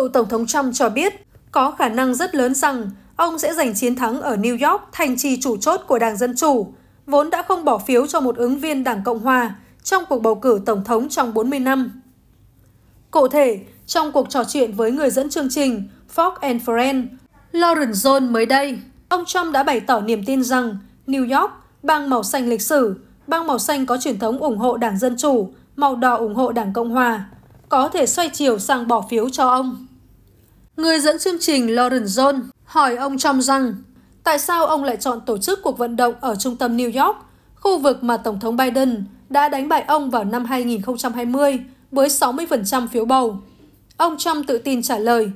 cựu Tổng thống Trump cho biết có khả năng rất lớn rằng ông sẽ giành chiến thắng ở New York, thành trì chủ chốt của Đảng Dân Chủ, vốn đã không bỏ phiếu cho một ứng viên Đảng Cộng Hòa trong cuộc bầu cử Tổng thống trong 40 năm. Cụ thể, trong cuộc trò chuyện với người dẫn chương trình Fox and Friends, Lauren Zone mới đây, ông Trump đã bày tỏ niềm tin rằng New York, bang màu xanh lịch sử, bang màu xanh có truyền thống ủng hộ Đảng Dân Chủ, màu đỏ ủng hộ Đảng Cộng Hòa, có thể xoay chiều sang bỏ phiếu cho ông. Người dẫn chương trình Lauren John hỏi ông Trump rằng tại sao ông lại chọn tổ chức cuộc vận động ở trung tâm New York, khu vực mà Tổng thống Biden đã đánh bại ông vào năm 2020 với 60% phiếu bầu. Ông Trump tự tin trả lời,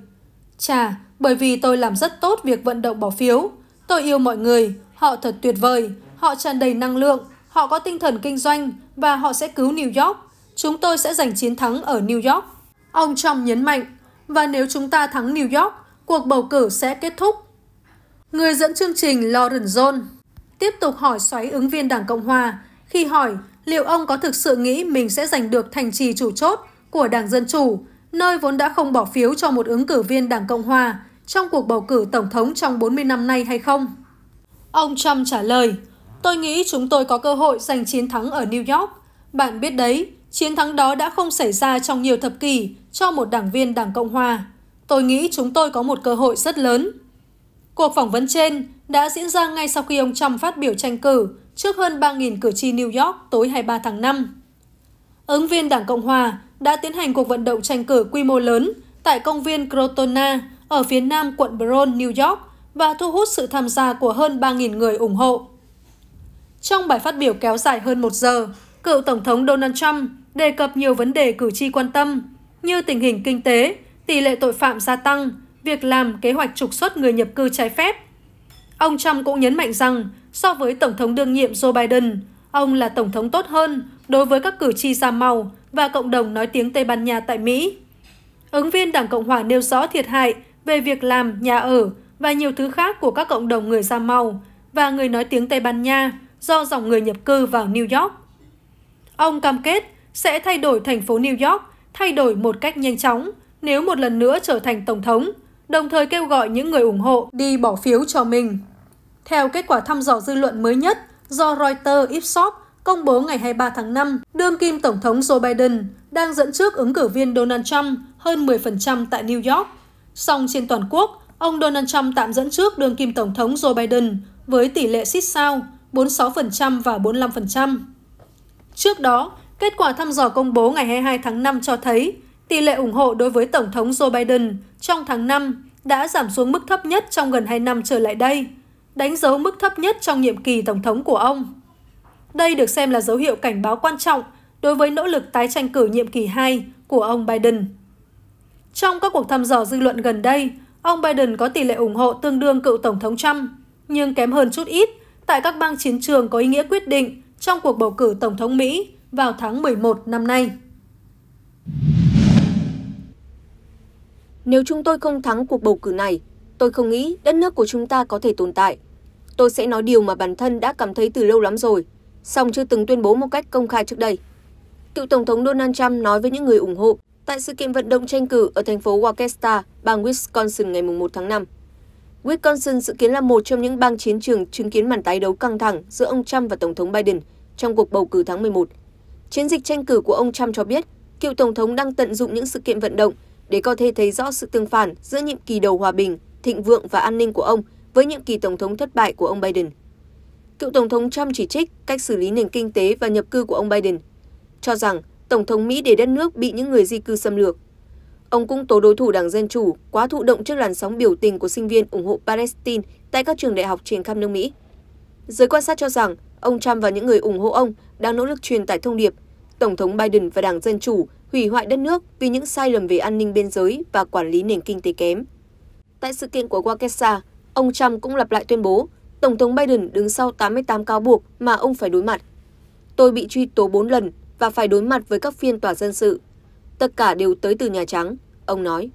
Chà, bởi vì tôi làm rất tốt việc vận động bỏ phiếu. Tôi yêu mọi người, họ thật tuyệt vời, họ tràn đầy năng lượng, họ có tinh thần kinh doanh và họ sẽ cứu New York. Chúng tôi sẽ giành chiến thắng ở New York. Ông Trump nhấn mạnh, và nếu chúng ta thắng New York, cuộc bầu cử sẽ kết thúc. Người dẫn chương trình Lauren John tiếp tục hỏi xoáy ứng viên Đảng Cộng Hòa khi hỏi liệu ông có thực sự nghĩ mình sẽ giành được thành trì chủ chốt của Đảng Dân Chủ, nơi vốn đã không bỏ phiếu cho một ứng cử viên Đảng Cộng Hòa trong cuộc bầu cử tổng thống trong 40 năm nay hay không? Ông Trump trả lời, tôi nghĩ chúng tôi có cơ hội giành chiến thắng ở New York. Bạn biết đấy, Chiến thắng đó đã không xảy ra trong nhiều thập kỷ cho một đảng viên Đảng Cộng Hòa. Tôi nghĩ chúng tôi có một cơ hội rất lớn. Cuộc phỏng vấn trên đã diễn ra ngay sau khi ông Trump phát biểu tranh cử trước hơn 3.000 cử tri New York tối 23 tháng 5. Ứng viên Đảng Cộng Hòa đã tiến hành cuộc vận động tranh cử quy mô lớn tại công viên Crotona ở phía nam quận Bronx, New York và thu hút sự tham gia của hơn 3.000 người ủng hộ. Trong bài phát biểu kéo dài hơn một giờ, cựu Tổng thống Donald Trump đề cập nhiều vấn đề cử tri quan tâm như tình hình kinh tế, tỷ lệ tội phạm gia tăng, việc làm kế hoạch trục xuất người nhập cư trái phép. Ông Trump cũng nhấn mạnh rằng so với Tổng thống đương nhiệm Joe Biden, ông là Tổng thống tốt hơn đối với các cử tri da màu và cộng đồng nói tiếng Tây Ban Nha tại Mỹ. Ứng viên Đảng Cộng Hòa nêu rõ thiệt hại về việc làm, nhà ở và nhiều thứ khác của các cộng đồng người da màu và người nói tiếng Tây Ban Nha do dòng người nhập cư vào New York. Ông cam kết sẽ thay đổi thành phố New York, thay đổi một cách nhanh chóng nếu một lần nữa trở thành Tổng thống, đồng thời kêu gọi những người ủng hộ đi bỏ phiếu cho mình. Theo kết quả thăm dò dư luận mới nhất do Reuters Ipsos công bố ngày 23 tháng 5, đương kim Tổng thống Joe Biden đang dẫn trước ứng cử viên Donald Trump hơn 10% tại New York. Song trên toàn quốc, ông Donald Trump tạm dẫn trước đương kim Tổng thống Joe Biden với tỷ lệ xích sao 46% và 45%. Trước đó, Kết quả thăm dò công bố ngày 22 tháng 5 cho thấy tỷ lệ ủng hộ đối với Tổng thống Joe Biden trong tháng 5 đã giảm xuống mức thấp nhất trong gần 2 năm trở lại đây, đánh dấu mức thấp nhất trong nhiệm kỳ Tổng thống của ông. Đây được xem là dấu hiệu cảnh báo quan trọng đối với nỗ lực tái tranh cử nhiệm kỳ 2 của ông Biden. Trong các cuộc thăm dò dư luận gần đây, ông Biden có tỷ lệ ủng hộ tương đương cựu Tổng thống Trump, nhưng kém hơn chút ít tại các bang chiến trường có ý nghĩa quyết định trong cuộc bầu cử Tổng thống Mỹ vào tháng 11 năm nay. Nếu chúng tôi không thắng cuộc bầu cử này, tôi không nghĩ đất nước của chúng ta có thể tồn tại. Tôi sẽ nói điều mà bản thân đã cảm thấy từ lâu lắm rồi, song chưa từng tuyên bố một cách công khai trước đây. Cựu Tổng thống Donald Trump nói với những người ủng hộ tại sự kiện vận động tranh cử ở thành phố Waukesha, bang Wisconsin ngày 1 tháng 5. Wisconsin dự kiến là một trong những bang chiến trường chứng kiến màn tái đấu căng thẳng giữa ông Trump và Tổng thống Biden trong cuộc bầu cử tháng 11 chiến dịch tranh cử của ông trump cho biết cựu tổng thống đang tận dụng những sự kiện vận động để có thể thấy rõ sự tương phản giữa nhiệm kỳ đầu hòa bình thịnh vượng và an ninh của ông với nhiệm kỳ tổng thống thất bại của ông biden cựu tổng thống trump chỉ trích cách xử lý nền kinh tế và nhập cư của ông biden cho rằng tổng thống mỹ để đất nước bị những người di cư xâm lược ông cũng tố đối thủ đảng dân chủ quá thụ động trước làn sóng biểu tình của sinh viên ủng hộ palestine tại các trường đại học trên khắp nước mỹ giới quan sát cho rằng ông trump và những người ủng hộ ông đang nỗ lực truyền tải thông điệp Tổng thống Biden và Đảng Dân Chủ hủy hoại đất nước vì những sai lầm về an ninh biên giới và quản lý nền kinh tế kém. Tại sự kiện của Wakesa, ông Trump cũng lặp lại tuyên bố Tổng thống Biden đứng sau 88 cáo buộc mà ông phải đối mặt. Tôi bị truy tố 4 lần và phải đối mặt với các phiên tòa dân sự. Tất cả đều tới từ Nhà Trắng, ông nói.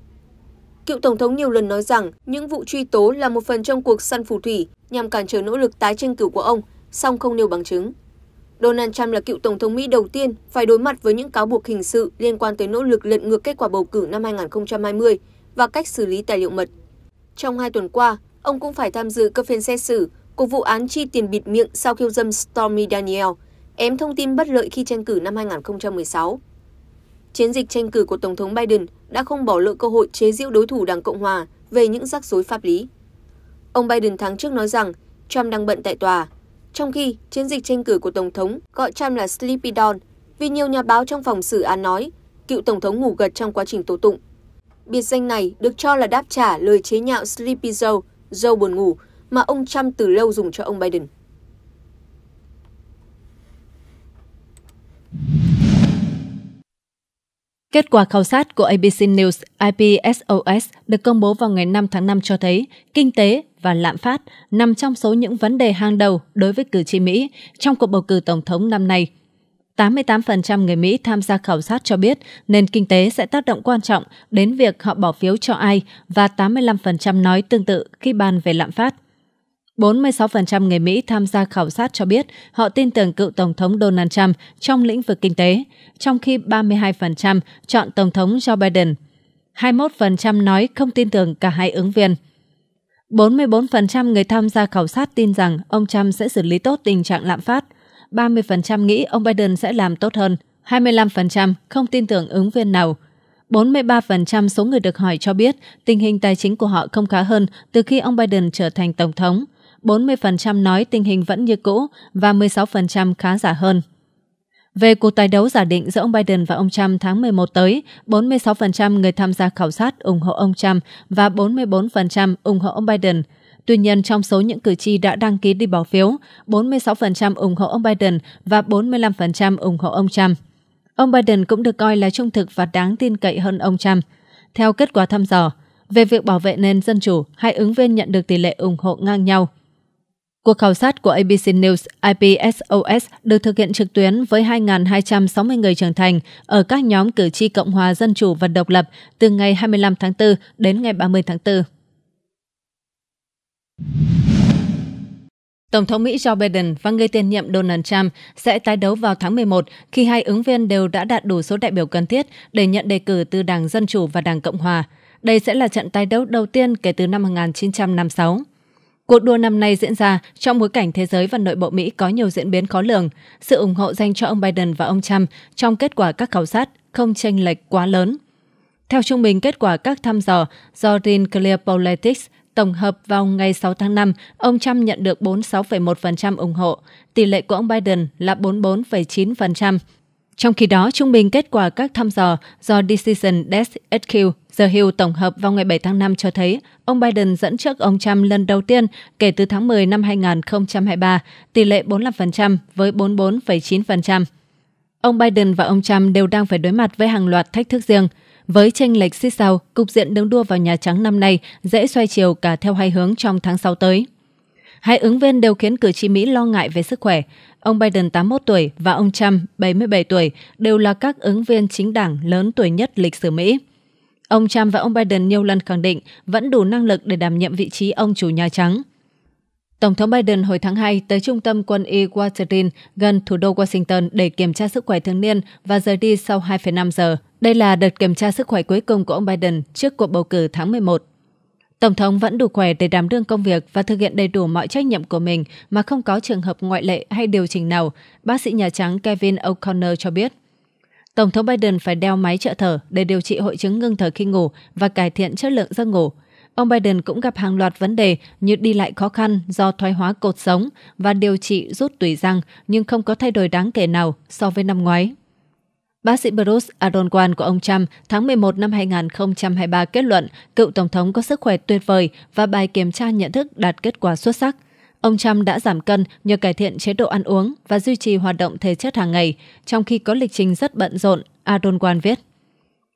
Cựu Tổng thống nhiều lần nói rằng những vụ truy tố là một phần trong cuộc săn phù thủy nhằm cản trở nỗ lực tái tranh cử của ông, song không nêu bằng chứng donald trump là cựu tổng thống mỹ đầu tiên phải đối mặt với những cáo buộc hình sự liên quan tới nỗ lực lật ngược kết quả bầu cử năm 2020 và cách xử lý tài liệu mật trong hai tuần qua ông cũng phải tham dự các phiên xét xử của vụ án chi tiền bịt miệng sau khiêu dâm stormy daniel ém thông tin bất lợi khi tranh cử năm 2016. Chiến dịch tranh cử của Tổng thống Biden đã không bỏ lỡ cơ hội chế giễu đối thủ Đảng Cộng Hòa về những rắc rối pháp lý. Ông Biden tháng trước nói rằng Trump đang bận tại tòa trong khi chiến dịch tranh cử của Tổng thống gọi Trump là Sleepy Don vì nhiều nhà báo trong phòng xử án nói cựu Tổng thống ngủ gật trong quá trình tố tụng. Biệt danh này được cho là đáp trả lời chế nhạo Sleepy Joe, Joe buồn ngủ, mà ông Trump từ lâu dùng cho ông Biden. Kết quả khảo sát của ABC News IPSOS được công bố vào ngày 5 tháng 5 cho thấy kinh tế, và lạm phát nằm trong số những vấn đề hàng đầu đối với cử tri Mỹ trong cuộc bầu cử tổng thống năm nay. 88% người Mỹ tham gia khảo sát cho biết nền kinh tế sẽ tác động quan trọng đến việc họ bỏ phiếu cho ai và 85% nói tương tự khi bàn về lạm phát. 46% người Mỹ tham gia khảo sát cho biết họ tin tưởng cựu Tổng thống Donald Trump trong lĩnh vực kinh tế, trong khi 32% chọn Tổng thống Joe Biden. 21% nói không tin tưởng cả hai ứng viên. 44% người tham gia khảo sát tin rằng ông Trump sẽ xử lý tốt tình trạng lạm phát, 30% nghĩ ông Biden sẽ làm tốt hơn, 25% không tin tưởng ứng viên nào. 43% số người được hỏi cho biết tình hình tài chính của họ không khá hơn từ khi ông Biden trở thành tổng thống. 40% nói tình hình vẫn như cũ và 16% khá giả hơn. Về cuộc tái đấu giả định giữa ông Biden và ông Trump tháng 11 tới, 46% người tham gia khảo sát ủng hộ ông Trump và 44% ủng hộ ông Biden. Tuy nhiên, trong số những cử tri đã đăng ký đi bỏ phiếu, 46% ủng hộ ông Biden và 45% ủng hộ ông Trump. Ông Biden cũng được coi là trung thực và đáng tin cậy hơn ông Trump. Theo kết quả thăm dò, về việc bảo vệ nền dân chủ, hai ứng viên nhận được tỷ lệ ủng hộ ngang nhau Cuộc khảo sát của ABC News IPSOS được thực hiện trực tuyến với 2.260 người trưởng thành ở các nhóm cử tri Cộng hòa Dân chủ và Độc lập từ ngày 25 tháng 4 đến ngày 30 tháng 4. Tổng thống Mỹ Joe Biden và người tiền nhiệm Donald Trump sẽ tái đấu vào tháng 11 khi hai ứng viên đều đã đạt đủ số đại biểu cần thiết để nhận đề cử từ Đảng Dân Chủ và Đảng Cộng Hòa. Đây sẽ là trận tái đấu đầu tiên kể từ năm 1956. Cuộc đua năm nay diễn ra trong bối cảnh thế giới và nội bộ Mỹ có nhiều diễn biến khó lường. Sự ủng hộ dành cho ông Biden và ông Trump trong kết quả các khảo sát không chênh lệch quá lớn. Theo trung bình kết quả các thăm dò do Rin Clear Politics tổng hợp vào ngày 6 tháng 5, ông Trump nhận được 46,1% ủng hộ, tỷ lệ của ông Biden là 44,9%. Trong khi đó, trung bình kết quả các thăm dò do Decision Desk HQ The Hill tổng hợp vào ngày 7 tháng 5 cho thấy ông Biden dẫn trước ông Trump lần đầu tiên kể từ tháng 10 năm 2023, tỷ lệ 45% với 44,9%. Ông Biden và ông Trump đều đang phải đối mặt với hàng loạt thách thức riêng. Với tranh lệch xích sao, cục diện đứng đua vào Nhà Trắng năm nay dễ xoay chiều cả theo hai hướng trong tháng 6 tới. Hai ứng viên đều khiến cử tri Mỹ lo ngại về sức khỏe. Ông Biden 81 tuổi và ông Trump 77 tuổi đều là các ứng viên chính đảng lớn tuổi nhất lịch sử Mỹ. Ông Trump và ông Biden nhiều lần khẳng định vẫn đủ năng lực để đảm nhiệm vị trí ông chủ Nhà Trắng. Tổng thống Biden hồi tháng 2 tới trung tâm quân y Washington gần thủ đô Washington để kiểm tra sức khỏe thường niên và rời đi sau 2,5 giờ. Đây là đợt kiểm tra sức khỏe cuối cùng của ông Biden trước cuộc bầu cử tháng 11. Tổng thống vẫn đủ khỏe để đảm đương công việc và thực hiện đầy đủ mọi trách nhiệm của mình mà không có trường hợp ngoại lệ hay điều chỉnh nào, bác sĩ Nhà Trắng Kevin O'Connor cho biết. Tổng thống Biden phải đeo máy trợ thở để điều trị hội chứng ngưng thở khi ngủ và cải thiện chất lượng giấc ngủ. Ông Biden cũng gặp hàng loạt vấn đề như đi lại khó khăn do thoái hóa cột sống và điều trị rút tủy răng nhưng không có thay đổi đáng kể nào so với năm ngoái. Bác sĩ Bruce Aronquan của ông Trump tháng 11 năm 2023 kết luận cựu Tổng thống có sức khỏe tuyệt vời và bài kiểm tra nhận thức đạt kết quả xuất sắc. Ông Trump đã giảm cân nhờ cải thiện chế độ ăn uống và duy trì hoạt động thể chất hàng ngày, trong khi có lịch trình rất bận rộn, Aronquan viết.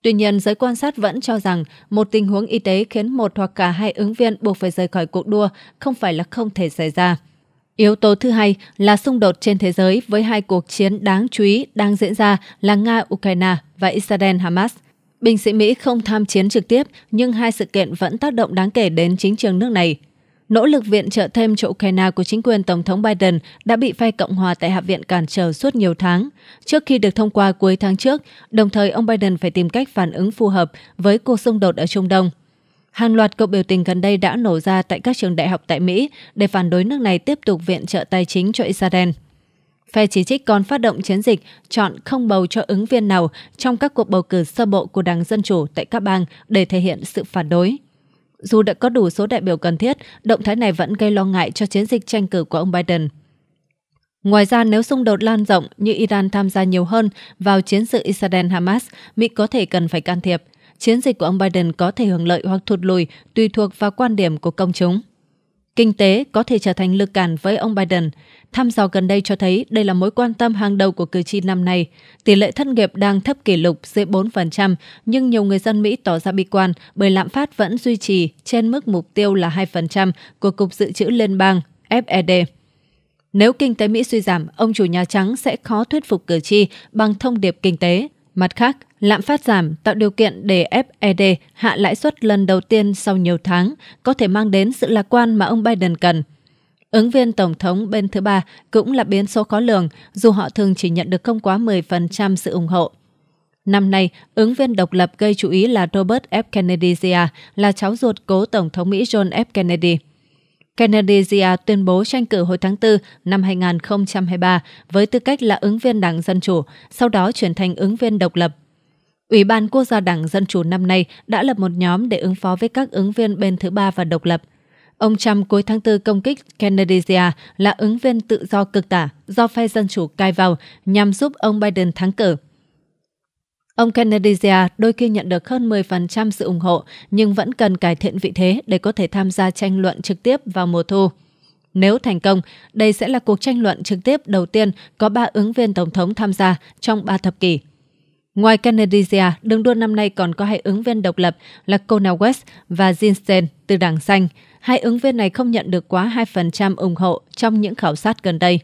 Tuy nhiên, giới quan sát vẫn cho rằng một tình huống y tế khiến một hoặc cả hai ứng viên buộc phải rời khỏi cuộc đua không phải là không thể xảy ra. Yếu tố thứ hai là xung đột trên thế giới với hai cuộc chiến đáng chú ý đang diễn ra là Nga-Ukraine và Israel-Hamas. Binh sĩ Mỹ không tham chiến trực tiếp, nhưng hai sự kiện vẫn tác động đáng kể đến chính trường nước này. Nỗ lực viện trợ thêm cho Ukraine của chính quyền Tổng thống Biden đã bị phe Cộng hòa tại Hạ viện cản trở suốt nhiều tháng, trước khi được thông qua cuối tháng trước, đồng thời ông Biden phải tìm cách phản ứng phù hợp với cuộc xung đột ở Trung Đông Hàng loạt cuộc biểu tình gần đây đã nổ ra tại các trường đại học tại Mỹ để phản đối nước này tiếp tục viện trợ tài chính cho Israel. Phe chỉ trích còn phát động chiến dịch chọn không bầu cho ứng viên nào trong các cuộc bầu cử sơ bộ của Đảng Dân Chủ tại các bang để thể hiện sự phản đối. Dù đã có đủ số đại biểu cần thiết, động thái này vẫn gây lo ngại cho chiến dịch tranh cử của ông Biden. Ngoài ra, nếu xung đột lan rộng như Iran tham gia nhiều hơn vào chiến sự Israel-Hamas, Mỹ có thể cần phải can thiệp chiến dịch của ông Biden có thể hưởng lợi hoặc thụt lùi tùy thuộc vào quan điểm của công chúng. Kinh tế có thể trở thành lực cản với ông Biden. Thăm dò gần đây cho thấy đây là mối quan tâm hàng đầu của cử tri năm nay. Tỷ lệ thất nghiệp đang thấp kỷ lục dưới 4%, nhưng nhiều người dân Mỹ tỏ ra bi quan bởi lạm phát vẫn duy trì trên mức mục tiêu là 2% của Cục Dự trữ Liên bang FED. Nếu kinh tế Mỹ suy giảm, ông chủ Nhà Trắng sẽ khó thuyết phục cử tri bằng thông điệp kinh tế. Mặt khác, Lạm phát giảm tạo điều kiện để FED hạ lãi suất lần đầu tiên sau nhiều tháng, có thể mang đến sự lạc quan mà ông Biden cần. Ứng viên Tổng thống bên thứ ba cũng là biến số khó lường, dù họ thường chỉ nhận được không quá 10% sự ủng hộ. Năm nay, ứng viên độc lập gây chú ý là Robert F. Kennedy Jr., là cháu ruột cố Tổng thống Mỹ John F. Kennedy. Kennedy Jr. tuyên bố tranh cử hồi tháng 4 năm 2023 với tư cách là ứng viên Đảng Dân Chủ, sau đó chuyển thành ứng viên độc lập Ủy ban Quốc gia Đảng Dân Chủ năm nay đã lập một nhóm để ứng phó với các ứng viên bên thứ ba và độc lập. Ông Trump cuối tháng 4 công kích Kennedya là ứng viên tự do cực tả do phe Dân Chủ cai vào nhằm giúp ông Biden thắng cử. Ông Kennedya đôi khi nhận được hơn 10% sự ủng hộ nhưng vẫn cần cải thiện vị thế để có thể tham gia tranh luận trực tiếp vào mùa thu. Nếu thành công, đây sẽ là cuộc tranh luận trực tiếp đầu tiên có ba ứng viên tổng thống tham gia trong ba thập kỷ – Ngoài Kennedya, đường đua năm nay còn có hai ứng viên độc lập là Cornel West và Ginstein từ Đảng Xanh. Hai ứng viên này không nhận được quá 2% ủng hộ trong những khảo sát gần đây.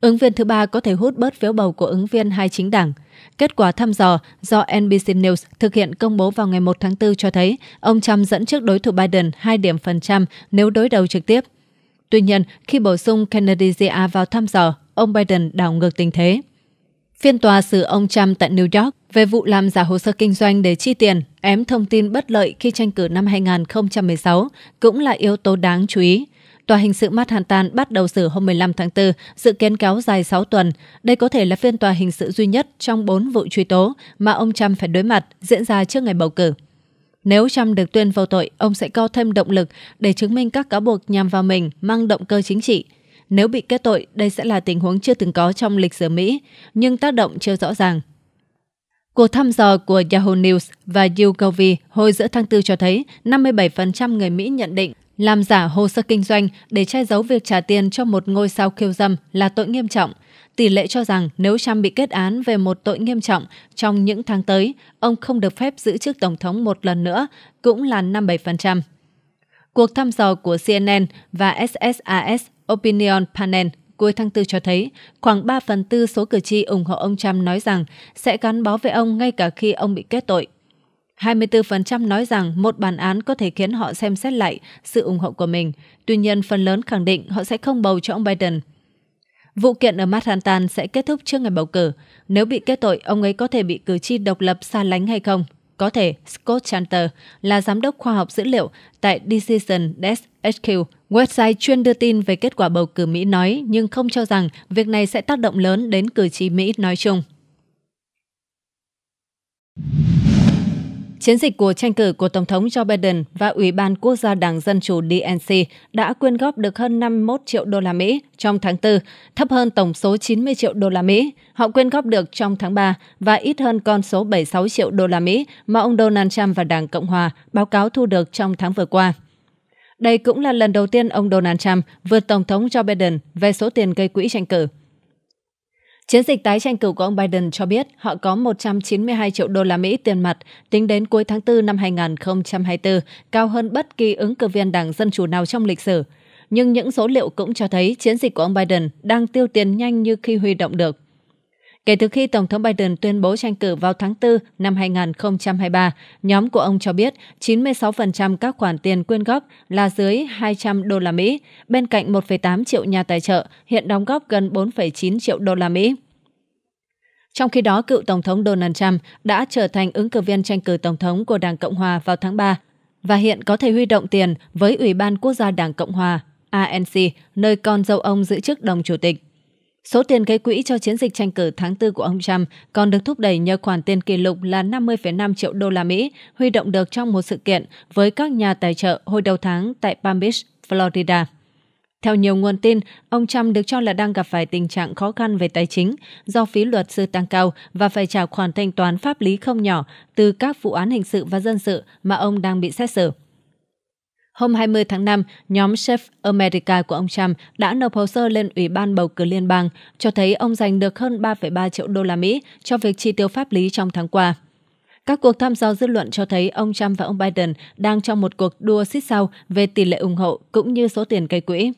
Ứng viên thứ ba có thể hút bớt phiếu bầu của ứng viên hai chính đảng. Kết quả thăm dò do NBC News thực hiện công bố vào ngày 1 tháng 4 cho thấy ông Trump dẫn trước đối thủ Biden 2 điểm phần trăm nếu đối đầu trực tiếp. Tuy nhiên, khi bổ sung Kennedy vào thăm dò, ông Biden đảo ngược tình thế. Phiên tòa xử ông Trump tại New York về vụ làm giả hồ sơ kinh doanh để chi tiền, ém thông tin bất lợi khi tranh cử năm 2016 cũng là yếu tố đáng chú ý. Tòa hình sự Manhattan bắt đầu xử hôm 15 tháng 4, dự kiến kéo dài 6 tuần. Đây có thể là phiên tòa hình sự duy nhất trong 4 vụ truy tố mà ông Trump phải đối mặt diễn ra trước ngày bầu cử. Nếu Trump được tuyên vô tội, ông sẽ có thêm động lực để chứng minh các cáo buộc nhằm vào mình mang động cơ chính trị – nếu bị kết tội, đây sẽ là tình huống chưa từng có trong lịch sử Mỹ, nhưng tác động chưa rõ ràng. Cuộc thăm dò của Yahoo News và YouGov hồi giữa tháng 4 cho thấy 57% người Mỹ nhận định làm giả hồ sơ kinh doanh để che giấu việc trả tiền cho một ngôi sao khiêu dâm là tội nghiêm trọng. Tỷ lệ cho rằng nếu Trump bị kết án về một tội nghiêm trọng trong những tháng tới, ông không được phép giữ chức Tổng thống một lần nữa, cũng là 57%. Cuộc thăm dò của CNN và SSAS Opinion Panel cuối tháng 4 cho thấy khoảng 3 phần tư số cử tri ủng hộ ông Trump nói rằng sẽ gắn bó với ông ngay cả khi ông bị kết tội. 24% nói rằng một bản án có thể khiến họ xem xét lại sự ủng hộ của mình, tuy nhiên phần lớn khẳng định họ sẽ không bầu cho ông Biden. Vụ kiện ở Manhattan sẽ kết thúc trước ngày bầu cử. Nếu bị kết tội, ông ấy có thể bị cử tri độc lập xa lánh hay không? Có thể Scott Chanter là giám đốc khoa học dữ liệu tại Decision Desk HQ, website chuyên đưa tin về kết quả bầu cử Mỹ nói nhưng không cho rằng việc này sẽ tác động lớn đến cử tri Mỹ nói chung. Chiến dịch của tranh cử của Tổng thống Joe Biden và Ủy ban Quốc gia Đảng Dân Chủ DNC đã quyên góp được hơn 51 triệu đô la Mỹ trong tháng 4, thấp hơn tổng số 90 triệu đô la Mỹ họ quyên góp được trong tháng 3 và ít hơn con số 76 triệu đô la Mỹ mà ông Donald Trump và Đảng Cộng Hòa báo cáo thu được trong tháng vừa qua. Đây cũng là lần đầu tiên ông Donald Trump vượt Tổng thống Joe Biden về số tiền gây quỹ tranh cử. Chiến dịch tái tranh cử của ông Biden cho biết họ có 192 triệu đô la Mỹ tiền mặt tính đến cuối tháng 4 năm 2024, cao hơn bất kỳ ứng cử viên Đảng Dân Chủ nào trong lịch sử. Nhưng những số liệu cũng cho thấy chiến dịch của ông Biden đang tiêu tiền nhanh như khi huy động được. Kể từ khi Tổng thống Biden tuyên bố tranh cử vào tháng 4 năm 2023, nhóm của ông cho biết 96% các khoản tiền quyên góp là dưới 200 đô la Mỹ, bên cạnh 1,8 triệu nhà tài trợ hiện đóng góp gần 4,9 triệu đô la Mỹ. Trong khi đó, cựu Tổng thống Donald Trump đã trở thành ứng cử viên tranh cử Tổng thống của Đảng Cộng Hòa vào tháng 3 và hiện có thể huy động tiền với Ủy ban Quốc gia Đảng Cộng Hòa ANC, nơi con dâu ông giữ chức đồng chủ tịch. Số tiền gây quỹ cho chiến dịch tranh cử tháng 4 của ông Trump còn được thúc đẩy nhờ khoản tiền kỷ lục là 50,5 triệu đô la Mỹ huy động được trong một sự kiện với các nhà tài trợ hồi đầu tháng tại Palm Beach, Florida. Theo nhiều nguồn tin, ông Trump được cho là đang gặp phải tình trạng khó khăn về tài chính do phí luật sư tăng cao và phải trả khoản thanh toán pháp lý không nhỏ từ các vụ án hình sự và dân sự mà ông đang bị xét xử. Hôm 20 tháng 5, nhóm Chef America của ông Trump đã nộp hồ sơ lên Ủy ban bầu cử liên bang, cho thấy ông giành được hơn 3,3 triệu đô la Mỹ cho việc chi tiêu pháp lý trong tháng qua. Các cuộc thăm dò dư luận cho thấy ông Trump và ông Biden đang trong một cuộc đua xít sao về tỷ lệ ủng hộ cũng như số tiền gây quỹ.